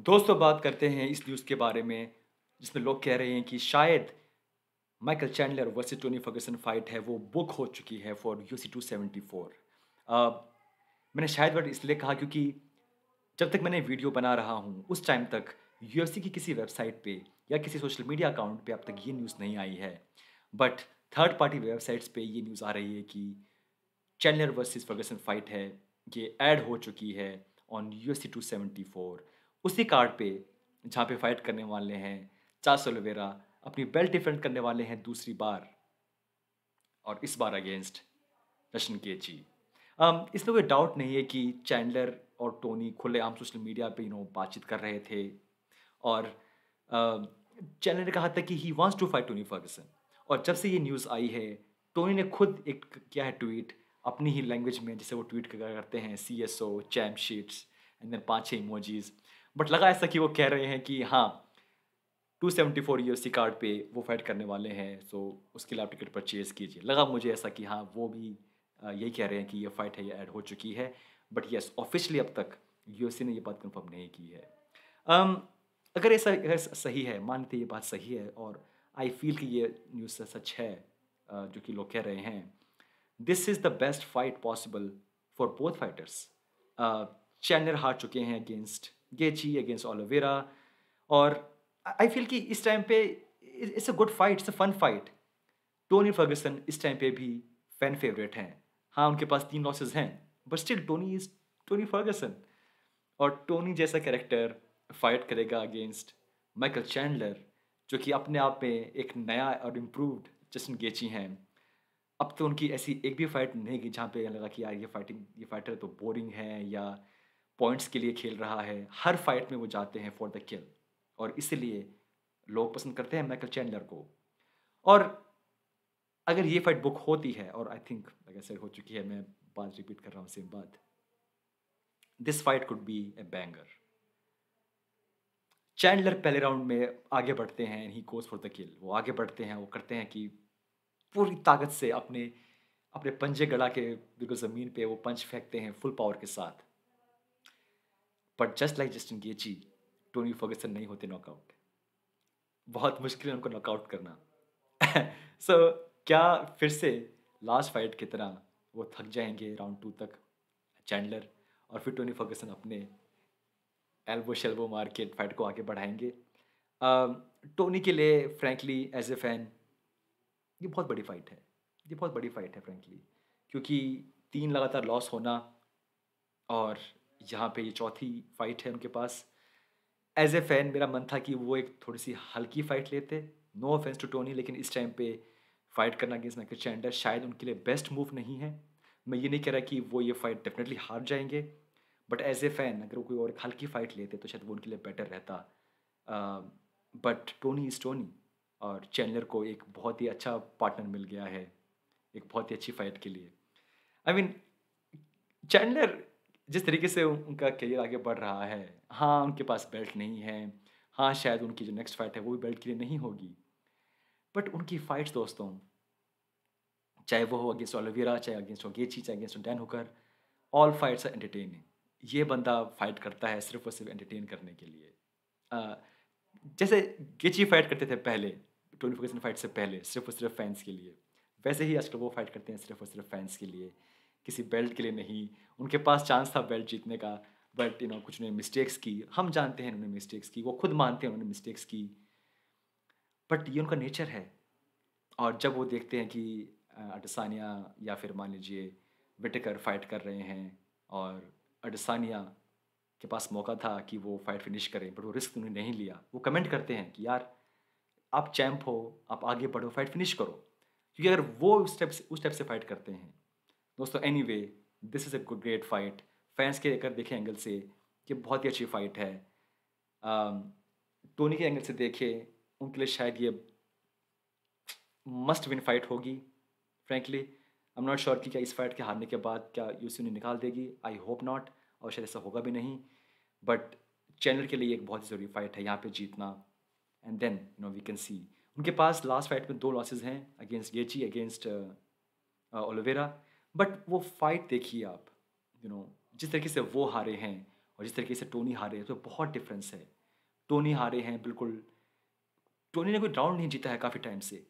दोस्तों बात करते हैं इस न्यूज़ के बारे में जिसमें लोग कह रहे हैं कि शायद Michael Chandler versus Tony Ferguson fight है वो बुक हो चुकी है for U C two seventy four मैंने शायद वर्ड इसलिए कहा क्योंकि जब तक मैंने वीडियो बना रहा हूँ उस टाइम तक यू की किसी वेबसाइट पे या किसी सोशल मीडिया अकाउंट पे अब तक ये न्यूज़ नहीं आई है बट थर्ड पार्टी वेबसाइट्स पे ये न्यूज़ आ रही है कि चैंडलर वर्सेस फर्गसन फाइट है ये ऐड हो चुकी है on U S C two seventy four उसी कार्ड पे जहाँ पे फाइट करने वाले हैं चार्स एलोवेरा अपनी बेल्ट डिफेंड करने वाले हैं दूसरी बार और इस बार अगेंस्ट रशन के जी um, इसमें कोई डाउट नहीं है कि चैंडलर और टोनी खुलेआम सोशल मीडिया पे इन्हों बातचीत कर रहे थे और चैनल ने कहा था कि ही wants to fight Tony Ferguson और जब से ये न्यूज़ आई है टोनी ने खुद एक किया है ट्वीट अपनी ही लैंग्वेज में जैसे वो ट्वीट करते हैं सी एस ओ चैम शीट्स एंड देन पाँच छः इमोजीज़ बट लगा ऐसा कि वो कह रहे हैं कि हाँ two seventy four U card पे वो फाइट करने वाले हैं सो उसके लिए आप टिकट परचेज़ कीजिए लगा मुझे ऐसा कि हाँ वो भी यही कह रहे हैं कि ये फ़ाइट है ये ऐड हो चुकी है बट येस ऑफिशियली अब तक यू ने ये बात कंफर्म नहीं की है um, अगर ऐसा अगर सही है मानते ये बात सही है और आई फील कि ये न्यूज़ सच है जो कि लोग कह रहे हैं this is the best fight possible for both fighters चैनर हार चुके हैं अगेंस्ट गेची अगेंस्ट ओलोवेरा और आई फील कि इस टाइम पे it's a good fight it's a fun fight Tony Ferguson इस टाइम पे भी फैन फेवरेट हैं हाँ उनके पास तीन लॉसेज हैं but still Tony is Tony Ferguson और टोनी जैसा कैरेक्टर फाइट करेगा अगेंस्ट माइकल चैंडलर जो कि अपने आप में एक नया और इम्प्रूवड जस्टिन गेची हैं अब तो उनकी ऐसी एक भी फाइट नहीं गई जहाँ पे लगा कि यार ये फाइटिंग ये फाइटर तो बोरिंग है या पॉइंट्स के लिए खेल रहा है हर फाइट में वो जाते हैं फॉर द किल और इसलिए लोग पसंद करते हैं माइकल चैंडलर को और अगर ये फाइट बुक होती है और आई थिंक अगर हो चुकी है मैं बात रिपीट कर रहा हूँ सेम बात this fight could be a banger Chandler पहले राउंड में आगे बढ़ते हैं ही कोज फॉर द किल वो आगे बढ़ते हैं वो करते हैं कि पूरी ताकत से अपने अपने पंजे गड़ा के बिल्कुल ज़मीन पे वो पंच फेंकते हैं फुल पावर के साथ but just like Justin Gaethje Tony Ferguson नहीं होते नॉकआउट बहुत मुश्किल है उनको नॉकआउट करना सो so, क्या फिर से लास्ट फाइट की तरह वो थक जाएंगे राउंड टू तक चैंडलर और फिर टोनी फर्गसन अपने एल्बो शेल्बो मार के फाइट को आगे बढ़ाएंगे टोनी um, के लिए फ्रैंकली एज ए फैन ये बहुत बड़ी फाइट है ये बहुत बड़ी फाइट है फ्रैंकली क्योंकि तीन लगातार लॉस होना और यहाँ पे ये चौथी फाइट है उनके पास एज ए फैन मेरा मन था कि वो एक थोड़ी सी हल्की फाइट लेते नो ऑफेंस टू टोनी लेकिन इस टाइम पे फाइट करना अगेंस्ट माइकल चैंडर शायद उनके लिए बेस्ट मूव नहीं है मैं ये नहीं कह रहा कि वो ये फाइट डेफिनेटली हार जाएंगे बट एज ए फैन अगर कोई और हल्की फाइट लेते तो शायद वो उनके लिए बेटर रहता बट टोनी इज टोनी और चैंडलर को एक बहुत ही अच्छा पार्टनर मिल गया है एक बहुत ही अच्छी फाइट के लिए आई मीन चैंडलर जिस तरीके से उनका करियर आगे बढ़ रहा है हाँ उनके पास बेल्ट नहीं है हाँ शायद उनकी जो नेक्स्ट फाइट है वो भी बेल्ट के लिए नहीं होगी बट उनकी फाइट्स दोस्तों चाहे वो हो अगेंस्ट ओलिवेरा चाहे अगेंस्ट ओगेची चाहे against Dan Hooker all fights are entertaining ये बंदा फाइट करता है सिर्फ और सिर्फ एंटरटेन करने के लिए आ, जैसे गेची फाइट करते थे पहले टोनी फर्गसन फाइट से पहले सिर्फ और सिर्फ फैंस के लिए वैसे ही आजकल वो फाइट करते हैं सिर्फ और सिर्फ फैंस के लिए किसी बेल्ट के लिए नहीं उनके पास चांस था बेल्ट जीतने का बट यू नो कुछ उन्होंने मिस्टेक्स की हम जानते हैं उन्होंने मिस्टेक्स की वो खुद मानते हैं उन्होंने मिस्टेक्स की बट ये उनका नेचर है और जब वो देखते हैं कि अडसानिया या फिर मान लीजिए बिटकर फाइट कर रहे हैं और अडसानिया के पास मौका था कि वो फाइट फिनिश करें बट वो रिस्क उन्होंने नहीं लिया वो कमेंट करते हैं कि यार आप चैम्प हो आप आगे बढ़ो फाइट फिनिश करो क्योंकि अगर वो उस स्टेप से उस स्टेप से फाइट करते हैं दोस्तों anyway this is a good great fight fans के अगर देखें एंगल से कि बहुत ही अच्छी फाइट है टोनी um, के एंगल से देखें उनके लिए शायद ये मस्ट विन फाइट होगी frankly I am not sure कि क्या इस फाइट के हारने के बाद क्या यू सी उन्हें निकाल देगी आई होप नॉट और शायद ऐसा होगा भी नहीं बट चैनल के लिए एक बहुत ही ज़रूरी फाइट है यहाँ पे जीतना and then you know we can see उनके पास लास्ट फाइट में दो लॉसेज हैं against Gaethje against Oliveira but वो फाइट देखिए आप यू नो जिस तरीके से वो हारे हैं और जिस तरीके से टोनी हारे हैं तो बहुत डिफरेंस है टोनी हारे हैं बिल्कुल टोनी ने कोई राउंड नहीं जीता है काफ़ी टाइम से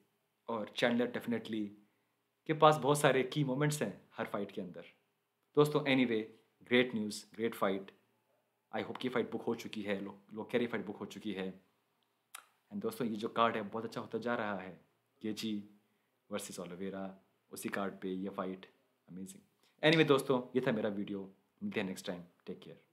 और चैंडलर डेफिनेटली के पास बहुत सारे की मोमेंट्स हैं हर फाइट के अंदर दोस्तों anyway great news great fight I hope की फाइट बुक हो चुकी है लो कैरी फाइट बुक हो चुकी है एंड दोस्तों ये जो कार्ड है बहुत अच्छा होता जा रहा है ये जी वर्सेस ऑलोवेरा उसी कार्ड पे ये फाइट अमेजिंग एनीवे anyway, दोस्तों ये था मेरा वीडियो मिलते हैं नेक्स्ट टाइम टेक केयर